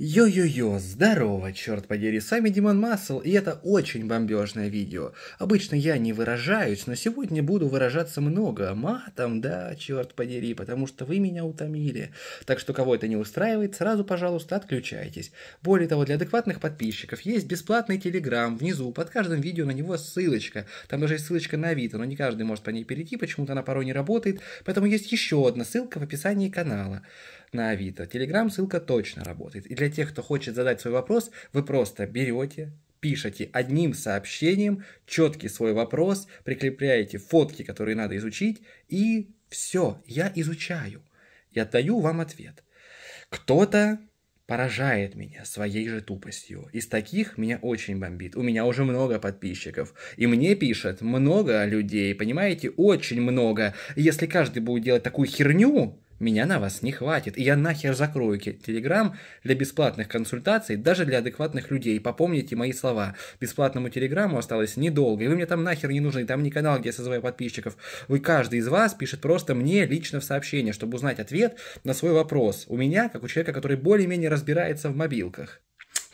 Йо-йо-йо, здорово, черт подери, с вами Димон Масл, и это очень бомбежное видео. Обычно я не выражаюсь, но сегодня буду выражаться много, матом, да, черт подери, потому что вы меня утомили. Так что кого это не устраивает, сразу, пожалуйста, отключайтесь. Более того, для адекватных подписчиков есть бесплатный телеграм, внизу, под каждым видео на него ссылочка. Там даже есть ссылочка на Авито, но не каждый может по ней перейти, почему-то она порой не работает, поэтому есть еще одна ссылка в описании канала на Авито. Телеграм ссылка точно работает. И для тех, кто хочет задать свой вопрос, вы просто берете, пишете одним сообщением четкий свой вопрос, прикрепляете фотки, которые надо изучить, и все, я изучаю. Я даю вам ответ. Кто-то поражает меня своей же тупостью. Из таких меня очень бомбит. У меня уже много подписчиков. И мне пишет много людей, понимаете, очень много. если каждый будет делать такую херню, меня на вас не хватит, и я нахер закрою Телеграм для бесплатных консультаций, даже для адекватных людей. Попомните мои слова. Бесплатному Телеграму осталось недолго, и вы мне там нахер не нужны, там не канал, где я созываю подписчиков. Вы каждый из вас пишет просто мне лично в сообщение, чтобы узнать ответ на свой вопрос. У меня, как у человека, который более-менее разбирается в мобилках.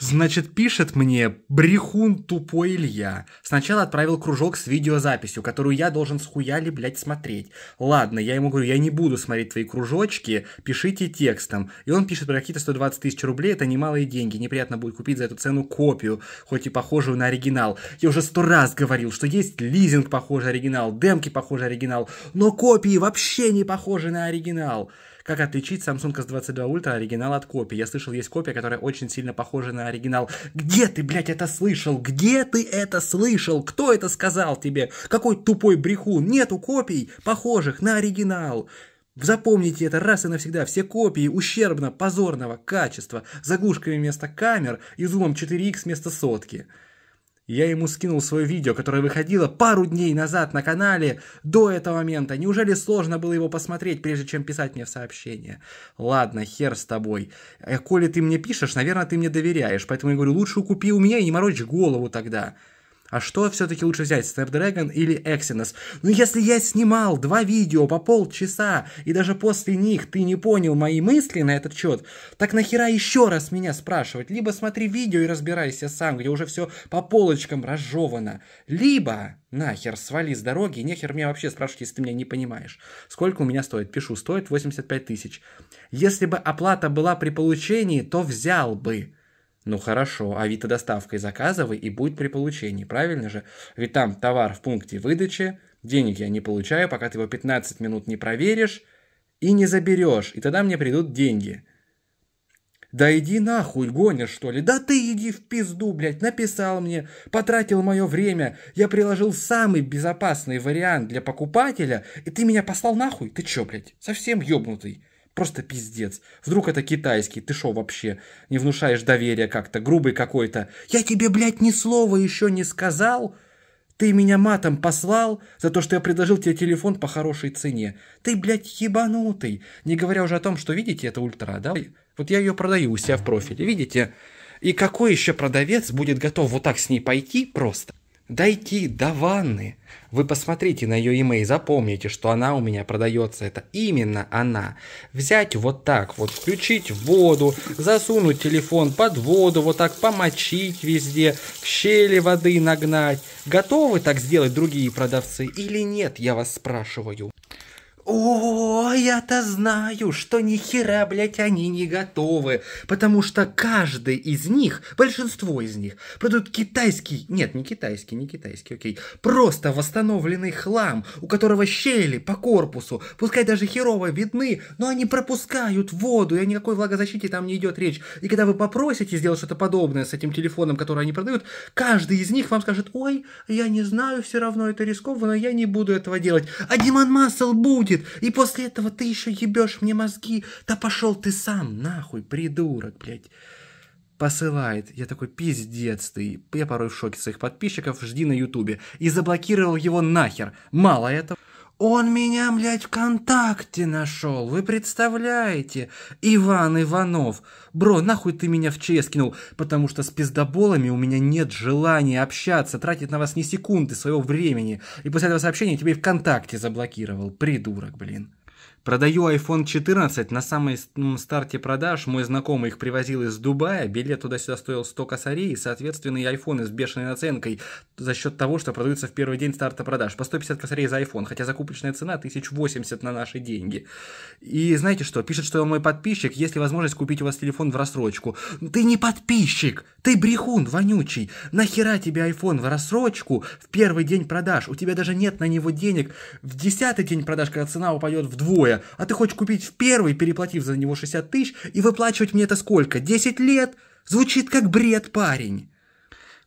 Значит, пишет мне брехун тупой Илья. Сначала отправил кружок с видеозаписью, которую я должен схуяли, блядь, смотреть. Ладно, я ему говорю, я не буду смотреть твои кружочки, пишите текстом. И он пишет про какие-то 120 тысяч рублей, это немалые деньги, неприятно будет купить за эту цену копию, хоть и похожую на оригинал. Я уже сто раз говорил, что есть лизинг похожий оригинал, демки похожий оригинал, но копии вообще не похожи на оригинал. Как отличить Samsung S22 Ultra оригинал от копии? Я слышал, есть копия, которая очень сильно похожа на оригинал. Где ты, блядь, это слышал? Где ты это слышал? Кто это сказал тебе? Какой тупой брехун? Нету копий, похожих на оригинал. Запомните это раз и навсегда. Все копии ущербно, позорного качества, заглушками вместо камер и зумом 4х вместо сотки. Я ему скинул свое видео, которое выходило пару дней назад на канале до этого момента. Неужели сложно было его посмотреть, прежде чем писать мне в сообщение? Ладно, хер с тобой. А коли ты мне пишешь, наверное, ты мне доверяешь. Поэтому я говорю, лучше купи у меня и не морочь голову тогда. А что все-таки лучше взять, Snapdragon или Exynos? Ну, если я снимал два видео по полчаса, и даже после них ты не понял мои мысли на этот счет, так нахера еще раз меня спрашивать? Либо смотри видео и разбирайся сам, где уже все по полочкам разжевано. Либо нахер, свали с дороги, нехер меня вообще спрашивать, если ты меня не понимаешь. Сколько у меня стоит? Пишу, стоит 85 тысяч. Если бы оплата была при получении, то взял бы. Ну хорошо, авито доставкой заказывай и будет при получении, правильно же? Ведь там товар в пункте выдачи, денег я не получаю, пока ты его 15 минут не проверишь и не заберешь, и тогда мне придут деньги. Да иди нахуй, гонишь что ли? Да ты иди в пизду, блядь, написал мне, потратил мое время, я приложил самый безопасный вариант для покупателя, и ты меня послал нахуй? Ты чё, блядь, совсем ёбнутый? Просто пиздец. Вдруг это китайский, ты шо вообще? Не внушаешь доверия как-то, грубый какой-то. Я тебе, блядь, ни слова еще не сказал. Ты меня матом послал за то, что я предложил тебе телефон по хорошей цене. Ты, блядь, ебанутый. Не говоря уже о том, что, видите, это ультра, да? Вот я ее продаю у себя в профиле, видите? И какой еще продавец будет готов вот так с ней пойти просто? дойти до ванны. Вы посмотрите на ее имей, запомните, что она у меня продается, это именно она. Взять вот так, вот включить воду, засунуть телефон под воду, вот так помочить везде, в щели воды нагнать. Готовы так сделать другие продавцы или нет, я вас спрашиваю. О, я-то знаю, что ни хера, блядь, они не готовы, потому что каждый из них, большинство из них, продают китайский, нет, не китайский, не китайский, окей, просто восстановленный хлам, у которого щели по корпусу, пускай даже херово видны, но они пропускают воду, и о никакой влагозащите там не идет речь. И когда вы попросите сделать что-то подобное с этим телефоном, который они продают, каждый из них вам скажет, ой, я не знаю, все равно это рискованно, я не буду этого делать. А Диман Масл будет, будет, и после этого ты еще ебешь мне мозги, да пошел ты сам, нахуй, придурок, блядь. Посылает. Я такой, пиздец ты. Я порой в шоке своих подписчиков. Жди на ютубе. И заблокировал его нахер. Мало этого. Он меня, блядь, ВКонтакте нашел, вы представляете? Иван Иванов. Бро, нахуй ты меня в ЧС кинул? Потому что с пиздоболами у меня нет желания общаться, тратить на вас ни секунды своего времени. И после этого сообщения тебе и ВКонтакте заблокировал, придурок, блин. Продаю iPhone 14 на самой старте продаж. Мой знакомый их привозил из Дубая. Билет туда-сюда стоил 100 косарей. И, соответственно, и iPhone с бешеной наценкой за счет того, что продаются в первый день старта продаж. По 150 косарей за iPhone. Хотя закупочная цена 1080 на наши деньги. И знаете что? Пишет, что мой подписчик. Есть ли возможность купить у вас телефон в рассрочку? Ну, ты не подписчик! Ты брехун вонючий! Нахера тебе iPhone в рассрочку в первый день продаж? У тебя даже нет на него денег. В десятый день продаж, когда цена упадет вдвое, второе, а ты хочешь купить в первый, переплатив за него 60 тысяч, и выплачивать мне это сколько? 10 лет? Звучит как бред, парень.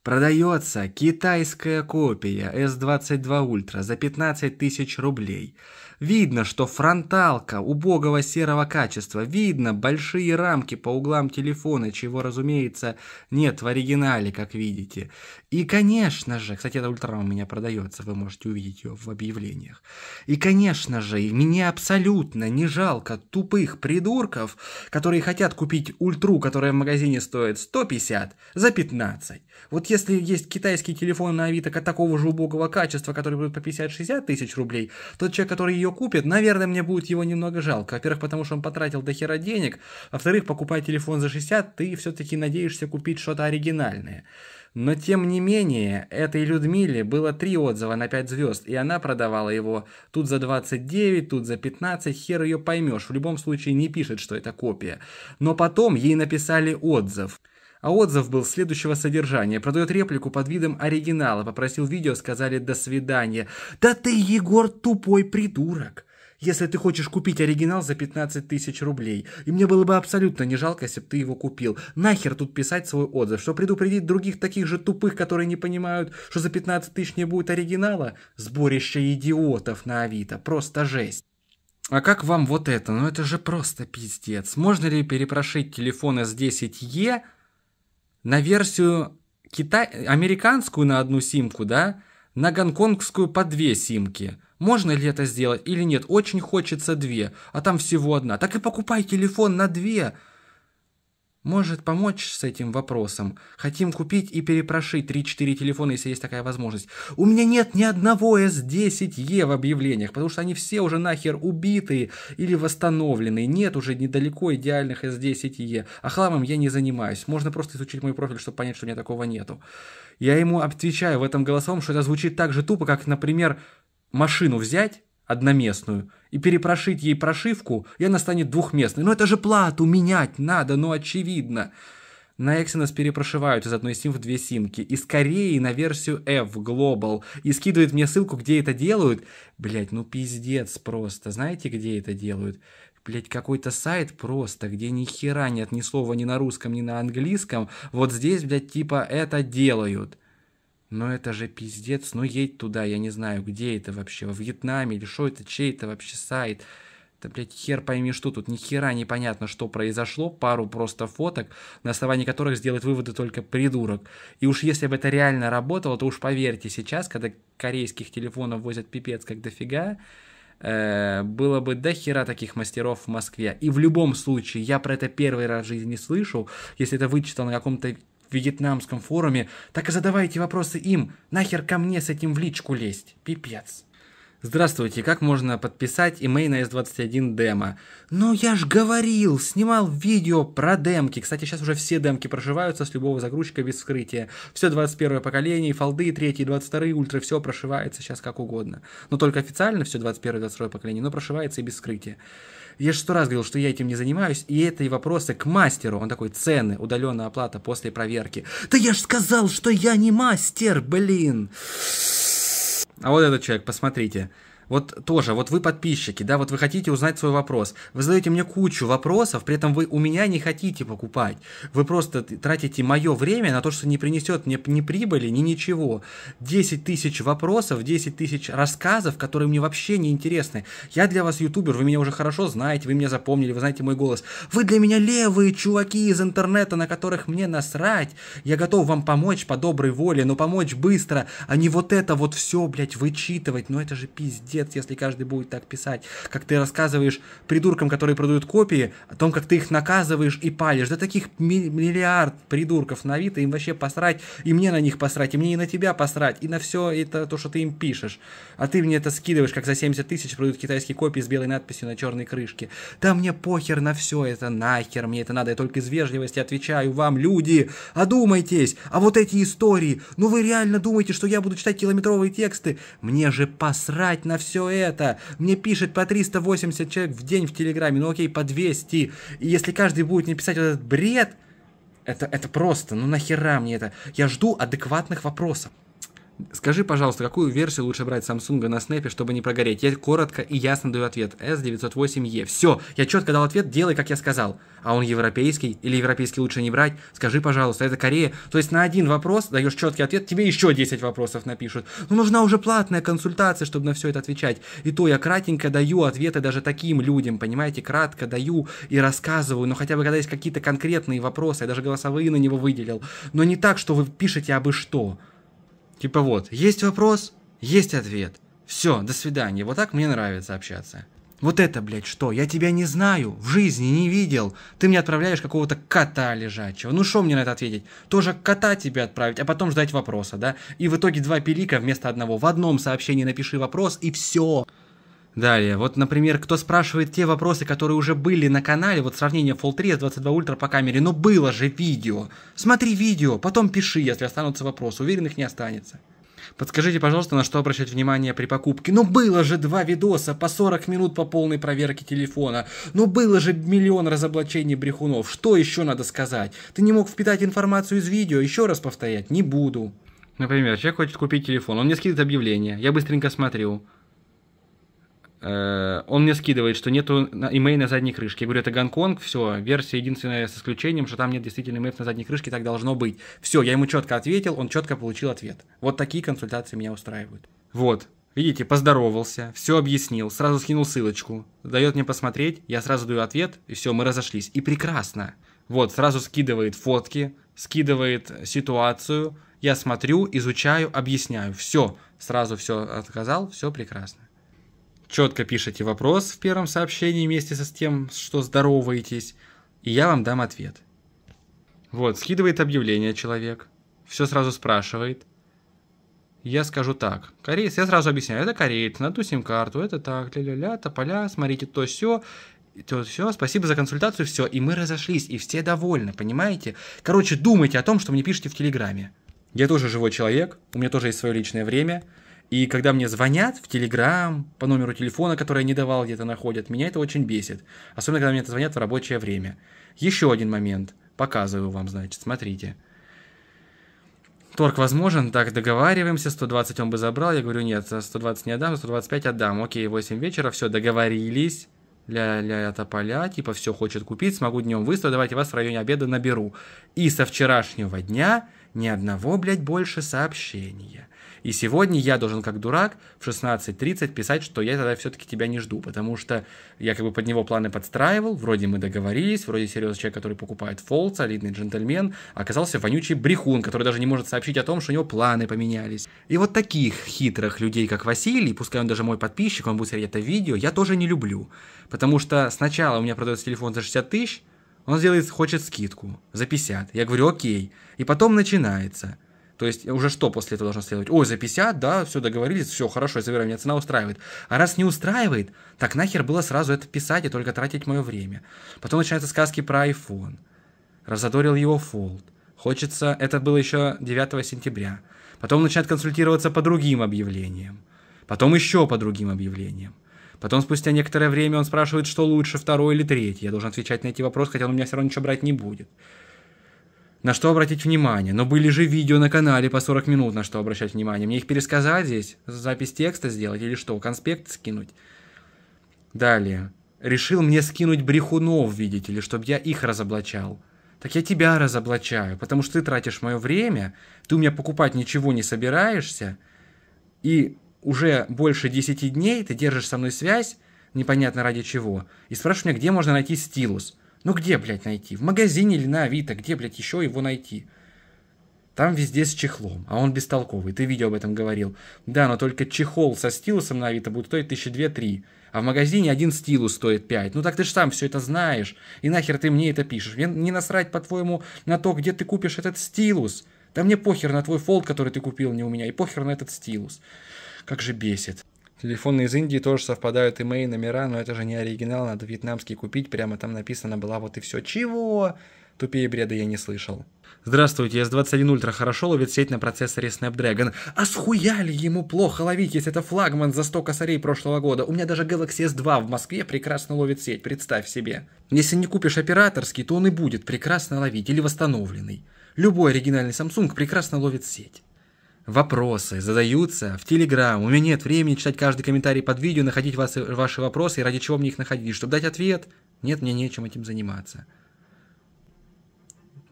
Продается китайская копия S22 Ultra за 15 тысяч рублей. Видно, что фронталка убогого серого качества. Видно большие рамки по углам телефона, чего, разумеется, нет в оригинале, как видите. И, конечно же, кстати, эта ультрам у меня продается, вы можете увидеть ее в объявлениях. И, конечно же, и меня абсолютно не жалко тупых придурков, которые хотят купить ультру, которая в магазине стоит 150, за 15. Вот если есть китайский телефон на Авито такого же убогого качества, который будет по 50-60 тысяч рублей, тот человек, который ее ее купит, наверное, мне будет его немного жалко. Во-первых, потому что он потратил до хера денег. Во-вторых, покупая телефон за 60, ты все-таки надеешься купить что-то оригинальное. Но тем не менее, этой Людмиле было три отзыва на 5 звезд, и она продавала его тут за 29, тут за 15, хер ее поймешь. В любом случае не пишет, что это копия. Но потом ей написали отзыв. А отзыв был следующего содержания. Продает реплику под видом оригинала. Попросил видео, сказали «до свидания». «Да ты, Егор, тупой придурок!» если ты хочешь купить оригинал за 15 тысяч рублей. И мне было бы абсолютно не жалко, если бы ты его купил. Нахер тут писать свой отзыв, что предупредить других таких же тупых, которые не понимают, что за 15 тысяч не будет оригинала? Сборище идиотов на Авито, просто жесть. А как вам вот это? Ну это же просто пиздец. Можно ли перепрошить телефон S10e на версию Китай, американскую на одну симку, да, на гонконгскую по две симки. Можно ли это сделать или нет? Очень хочется две, а там всего одна. Так и покупай телефон на две может помочь с этим вопросом. Хотим купить и перепрошить 3-4 телефона, если есть такая возможность. У меня нет ни одного S10E в объявлениях, потому что они все уже нахер убитые или восстановленные. Нет уже недалеко идеальных S10E. А хламом я не занимаюсь. Можно просто изучить мой профиль, чтобы понять, что у меня такого нету. Я ему отвечаю в этом голосовом, что это звучит так же тупо, как, например, машину взять одноместную – и перепрошить ей прошивку, и она станет двухместной. Но ну, это же плату менять надо, ну очевидно. На Exynos перепрошивают из одной сим в две симки. И скорее на версию F Global. И скидывает мне ссылку, где это делают. Блять, ну пиздец просто. Знаете, где это делают? Блять, какой-то сайт просто, где ни хера нет ни слова ни на русском, ни на английском. Вот здесь, блядь, типа это делают. Но это же пиздец, ну едь туда, я не знаю, где это вообще, во Вьетнаме или что это, чей это вообще сайт. Да, блядь, хер пойми что, тут ни хера непонятно, что произошло, пару просто фоток, на основании которых сделать выводы только придурок. И уж если бы это реально работало, то уж поверьте, сейчас, когда корейских телефонов возят пипец как дофига, э, было бы до хера таких мастеров в Москве. И в любом случае, я про это первый раз в жизни слышу, если это вычитал на каком-то вьетнамском форуме, так и задавайте вопросы им. Нахер ко мне с этим в личку лезть? Пипец. Здравствуйте, как можно подписать имей на S21 демо? Ну я ж говорил, снимал видео про демки. Кстати, сейчас уже все демки прошиваются с любого загрузчика без вскрытия. Все 21 поколение, фолды 3, 22, ультра, все прошивается сейчас как угодно. Но только официально все 21, 22 поколение, но прошивается и без вскрытия. Я же сто раз говорил, что я этим не занимаюсь, и это и вопросы к мастеру. Он такой, цены, удаленная оплата после проверки. Да я же сказал, что я не мастер, блин. А вот этот человек, посмотрите. Вот тоже, вот вы подписчики, да, вот вы хотите узнать свой вопрос. Вы задаете мне кучу вопросов, при этом вы у меня не хотите покупать. Вы просто тратите мое время на то, что не принесет мне ни прибыли, ни ничего. 10 тысяч вопросов, 10 тысяч рассказов, которые мне вообще не интересны. Я для вас ютубер, вы меня уже хорошо знаете, вы меня запомнили, вы знаете мой голос. Вы для меня левые чуваки из интернета, на которых мне насрать. Я готов вам помочь по доброй воле, но помочь быстро, а не вот это вот все, блядь, вычитывать. Ну это же пиздец капец, если каждый будет так писать, как ты рассказываешь придуркам, которые продают копии, о том, как ты их наказываешь и палишь. Да таких миллиард придурков на Авито, им вообще посрать, и мне на них посрать, и мне и на тебя посрать, и на все это то, что ты им пишешь. А ты мне это скидываешь, как за 70 тысяч продают китайские копии с белой надписью на черной крышке. Да мне похер на все это, нахер мне это надо, я только из вежливости отвечаю вам, люди, одумайтесь, а вот эти истории, ну вы реально думаете, что я буду читать километровые тексты? Мне же посрать на все все это. Мне пишет по 380 человек в день в Телеграме, ну окей, по 200. И если каждый будет мне писать вот этот бред, это, это просто, ну нахера мне это? Я жду адекватных вопросов. Скажи, пожалуйста, какую версию лучше брать Samsung на снэпе, чтобы не прогореть? Я коротко и ясно даю ответ. S908E. Все, я четко дал ответ, делай, как я сказал. А он европейский или европейский лучше не брать? Скажи, пожалуйста, это Корея. То есть на один вопрос даешь четкий ответ, тебе еще 10 вопросов напишут. Ну нужна уже платная консультация, чтобы на все это отвечать. И то я кратенько даю ответы даже таким людям, понимаете, кратко даю и рассказываю. Но хотя бы когда есть какие-то конкретные вопросы, я даже голосовые на него выделил. Но не так, что вы пишете абы что. Типа вот, есть вопрос, есть ответ. Все, до свидания. Вот так мне нравится общаться. Вот это, блядь, что? Я тебя не знаю, в жизни не видел. Ты мне отправляешь какого-то кота лежачего. Ну что мне на это ответить? Тоже кота тебе отправить, а потом ждать вопроса, да? И в итоге два пилика вместо одного. В одном сообщении напиши вопрос и все. Далее, вот, например, кто спрашивает те вопросы, которые уже были на канале, вот сравнение Full 3 с 22 Ultra по камере, ну было же видео. Смотри видео, потом пиши, если останутся вопросы, уверенных не останется. Подскажите, пожалуйста, на что обращать внимание при покупке? Ну было же два видоса по 40 минут по полной проверке телефона. Ну было же миллион разоблачений брехунов. Что еще надо сказать? Ты не мог впитать информацию из видео, еще раз повторять не буду. Например, человек хочет купить телефон, он мне скидывает объявление, я быстренько смотрю. Э, он мне скидывает, что нету имей на задней крышке. Я говорю, это Гонконг, все, версия единственная с исключением, что там нет действительно имей на задней крышке, так должно быть. Все, я ему четко ответил, он четко получил ответ. Вот такие консультации меня устраивают. Вот, видите, поздоровался, все объяснил, сразу скинул ссылочку, дает мне посмотреть, я сразу даю ответ, и все, мы разошлись. И прекрасно. Вот, сразу скидывает фотки, скидывает ситуацию, я смотрю, изучаю, объясняю. Все, сразу все отказал, все прекрасно четко пишите вопрос в первом сообщении вместе со с тем, что здороваетесь, и я вам дам ответ. Вот, скидывает объявление человек, все сразу спрашивает. Я скажу так. Кореец, я сразу объясняю, это кореец, на ту сим-карту, это так, ля-ля-ля, тополя, смотрите, то все, то все, спасибо за консультацию, все, и мы разошлись, и все довольны, понимаете? Короче, думайте о том, что мне пишете в Телеграме. Я тоже живой человек, у меня тоже есть свое личное время, и когда мне звонят в Телеграм по номеру телефона, который я не давал, где-то находят, меня это очень бесит. Особенно, когда мне это звонят в рабочее время. Еще один момент. Показываю вам, значит, смотрите. Торг возможен, так договариваемся, 120 он бы забрал, я говорю, нет, 120 не отдам, 125 отдам, окей, 8 вечера, все, договорились, ля-ля поля, типа все хочет купить, смогу днем выставить, давайте вас в районе обеда наберу. И со вчерашнего дня ни одного, блядь, больше сообщения. И сегодня я должен, как дурак, в 16.30 писать, что я тогда все-таки тебя не жду, потому что я как бы под него планы подстраивал, вроде мы договорились, вроде серьезный человек, который покупает фолд, солидный джентльмен, а оказался вонючий брехун, который даже не может сообщить о том, что у него планы поменялись. И вот таких хитрых людей, как Василий, пускай он даже мой подписчик, он будет смотреть это видео, я тоже не люблю. Потому что сначала у меня продается телефон за 60 тысяч, он сделает, хочет скидку за 50. Я говорю, окей. И потом начинается – то есть э, уже что после этого должно следовать? Ой, за 50, да, все договорились, все, хорошо, я забираю, меня цена устраивает. А раз не устраивает, так нахер было сразу это писать и только тратить мое время. Потом начинаются сказки про iPhone. Разодорил его Fold. Хочется, это было еще 9 сентября. Потом начинает консультироваться по другим объявлениям. Потом еще по другим объявлениям. Потом спустя некоторое время он спрашивает, что лучше, второй или третий. Я должен отвечать на эти вопросы, хотя он у меня все равно ничего брать не будет на что обратить внимание. Но были же видео на канале по 40 минут, на что обращать внимание. Мне их пересказать здесь, запись текста сделать или что, конспект скинуть. Далее. Решил мне скинуть брехунов, видите ли, чтобы я их разоблачал. Так я тебя разоблачаю, потому что ты тратишь мое время, ты у меня покупать ничего не собираешься, и уже больше 10 дней ты держишь со мной связь, непонятно ради чего, и спрашиваешь меня, где можно найти стилус. Ну где, блядь, найти? В магазине или на Авито? Где, блядь, еще его найти? Там везде с чехлом, а он бестолковый. Ты видео об этом говорил. Да, но только чехол со стилусом на Авито будет стоить тысячи две-три. А в магазине один стилус стоит 5. Ну так ты же сам все это знаешь. И нахер ты мне это пишешь? Мне не насрать, по-твоему, на то, где ты купишь этот стилус. Да мне похер на твой фолд, который ты купил не у меня, и похер на этот стилус. Как же бесит. Телефоны из Индии тоже совпадают, и мои номера, но это же не оригинал, надо вьетнамский купить, прямо там написано было вот и все. Чего? Тупее бреда я не слышал. Здравствуйте, S21 Ultra хорошо ловит сеть на процессоре Snapdragon. А схуяли ему плохо ловить, если это флагман за 100 косарей прошлого года? У меня даже Galaxy S2 в Москве прекрасно ловит сеть, представь себе. Если не купишь операторский, то он и будет прекрасно ловить или восстановленный. Любой оригинальный Samsung прекрасно ловит сеть. Вопросы задаются в Телеграм. У меня нет времени читать каждый комментарий под видео, находить вас, ваши вопросы и ради чего мне их находить, чтобы дать ответ. Нет, мне нечем этим заниматься.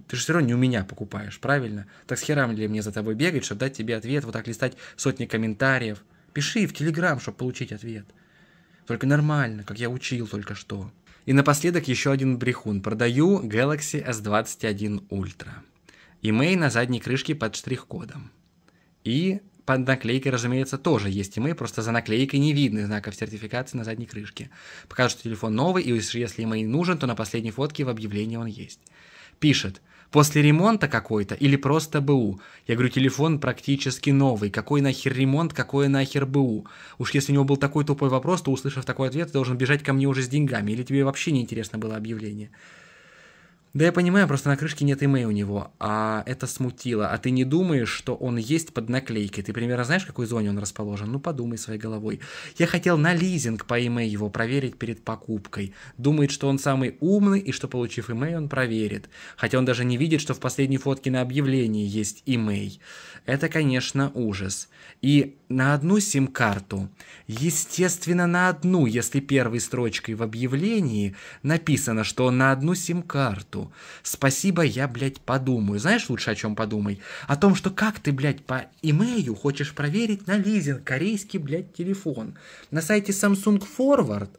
Ты же все равно не у меня покупаешь, правильно? Так с херам ли мне за тобой бегать, чтобы дать тебе ответ, вот так листать сотни комментариев? Пиши в Телеграм, чтобы получить ответ. Только нормально, как я учил только что. И напоследок еще один брехун. Продаю Galaxy S21 Ultra. Имей на задней крышке под штрих-кодом. И под наклейкой, разумеется, тоже есть мы. просто за наклейкой не видны знаков сертификации на задней крышке. Покажут, что телефон новый, и если ему и нужен, то на последней фотке в объявлении он есть. Пишет. После ремонта какой-то или просто БУ? Я говорю, телефон практически новый. Какой нахер ремонт, какой нахер БУ? Уж если у него был такой тупой вопрос, то, услышав такой ответ, ты должен бежать ко мне уже с деньгами. Или тебе вообще не интересно было объявление? Да я понимаю, просто на крышке нет имя у него, а это смутило. А ты не думаешь, что он есть под наклейкой? Ты примерно знаешь, в какой зоне он расположен? Ну, подумай своей головой. Я хотел на лизинг по имя его проверить перед покупкой. Думает, что он самый умный и что, получив имей, он проверит. Хотя он даже не видит, что в последней фотке на объявлении есть имей. Это, конечно, ужас. И на одну сим-карту, естественно, на одну, если первой строчкой в объявлении написано, что на одну сим-карту, Спасибо, я, блядь, подумаю. Знаешь лучше о чем подумай? О том, что как ты, блядь, по имею хочешь проверить на лизинг корейский, блядь, телефон. На сайте Samsung Forward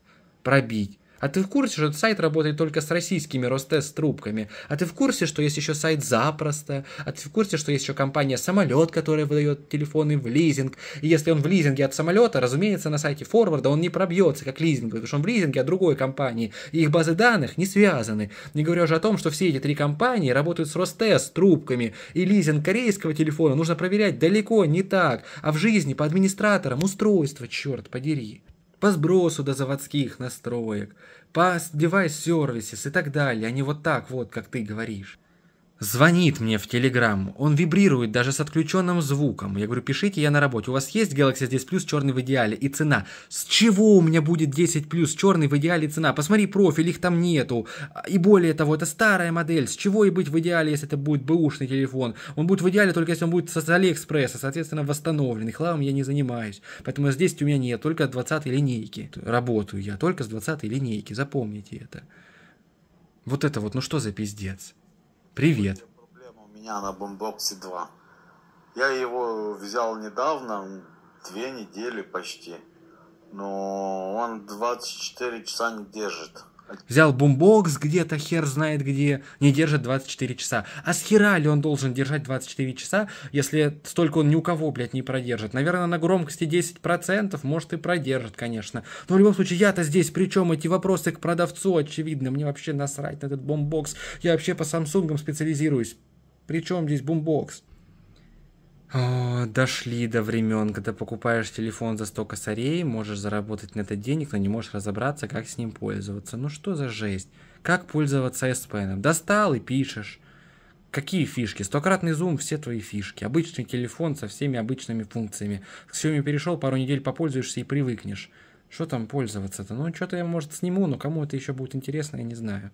пробить а ты в курсе, что этот сайт работает только с российскими Ростест-трубками? А ты в курсе, что есть еще сайт «Запросто»? А ты в курсе, что есть еще компания «Самолет», которая выдает телефоны в лизинг? И если он в лизинге от самолета, разумеется, на сайте форварда он не пробьется как лизинговый, потому что он в лизинге от другой компании. И их базы данных не связаны. Не говоря уже о том, что все эти три компании работают с Ростест-трубками. И лизинг корейского телефона нужно проверять далеко не так. А в жизни по администраторам устройство, черт подери по сбросу до заводских настроек, по девайс-сервисис и так далее, а не вот так вот, как ты говоришь. Звонит мне в Телеграм. Он вибрирует даже с отключенным звуком. Я говорю, пишите, я на работе. У вас есть Galaxy здесь плюс черный в идеале и цена? С чего у меня будет 10 плюс черный в идеале и цена? Посмотри профиль, их там нету. И более того, это старая модель. С чего и быть в идеале, если это будет бэушный телефон? Он будет в идеале только если он будет с Алиэкспресса, соответственно, восстановленный. Хламом я не занимаюсь. Поэтому с 10 у меня нет, только 20 линейки. Работаю я только с 20 линейки, запомните это. Вот это вот, ну что за пиздец? Привет. Проблема у меня на бомбоксе 2. Я его взял недавно, две недели почти. Но он 24 часа не держит. Взял бумбокс где-то, хер знает где, не держит 24 часа. А с хера ли он должен держать 24 часа, если столько он ни у кого, блядь, не продержит? Наверное, на громкости 10%, может, и продержит, конечно. Но в любом случае, я-то здесь причем Эти вопросы к продавцу, очевидно, мне вообще насрать на этот бумбокс. Я вообще по самсунгам специализируюсь. причем здесь бумбокс? А, дошли до времен, когда покупаешь телефон за 100 косарей, можешь заработать на это денег, но не можешь разобраться, как с ним пользоваться. Ну что за жесть? Как пользоваться S Pen? Достал и пишешь. Какие фишки? Стократный зум, все твои фишки. Обычный телефон со всеми обычными функциями. К Xiaomi перешел, пару недель попользуешься и привыкнешь. Что там пользоваться-то? Ну, что-то я, может, сниму, но кому это еще будет интересно, я не знаю.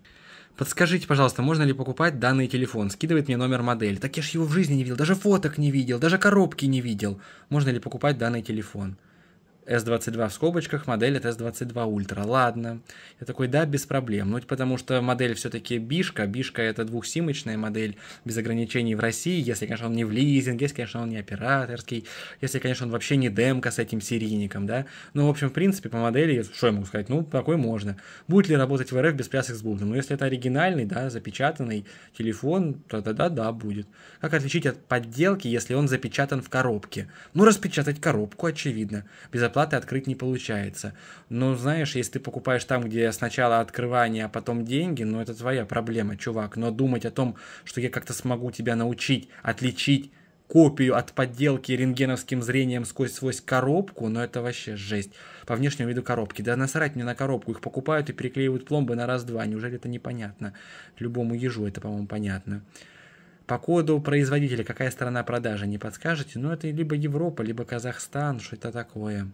Подскажите, пожалуйста, можно ли покупать данный телефон? Скидывает мне номер модели. Так я же его в жизни не видел, даже фоток не видел, даже коробки не видел. Можно ли покупать данный телефон? S22 в скобочках, модель это S22 Ultra. Ладно. Я такой, да, без проблем. Ну, потому что модель все-таки бишка. Бишка это двухсимочная модель без ограничений в России. Если, конечно, он не в лизинг, если, конечно, он не операторский, если, конечно, он вообще не демка с этим серийником, да. Ну, в общем, в принципе, по модели, что я могу сказать? Ну, такой можно. Будет ли работать в РФ без плясок с бубном? Ну, если это оригинальный, да, запечатанный телефон, то да да, будет. Как отличить от подделки, если он запечатан в коробке? Ну, распечатать коробку, очевидно. Безопасно оплаты открыть не получается. Но знаешь, если ты покупаешь там, где сначала открывание, а потом деньги, ну это твоя проблема, чувак. Но думать о том, что я как-то смогу тебя научить, отличить копию от подделки рентгеновским зрением сквозь свой коробку, но ну, это вообще жесть. По внешнему виду коробки. Да насрать мне на коробку, их покупают и переклеивают пломбы на раз-два. Неужели это непонятно? Любому ежу это, по-моему, понятно. По коду производителя какая страна продажи, не подскажете? Ну, это либо Европа, либо Казахстан, что это такое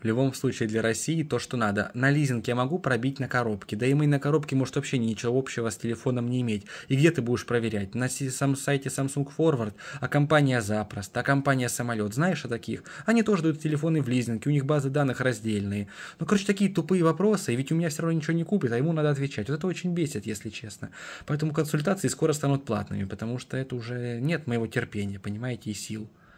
в любом случае для России то, что надо. На лизинг я могу пробить на коробке, да и мы на коробке может вообще ничего общего с телефоном не иметь. И где ты будешь проверять? На сам сайте Samsung Forward, а компания запросто, а компания самолет. Знаешь о таких? Они тоже дают телефоны в лизинг, и у них базы данных раздельные. Ну, короче, такие тупые вопросы, и ведь у меня все равно ничего не купит, а ему надо отвечать. Вот это очень бесит, если честно. Поэтому консультации скоро станут платными, потому что это уже нет моего терпения, понимаете, и сил.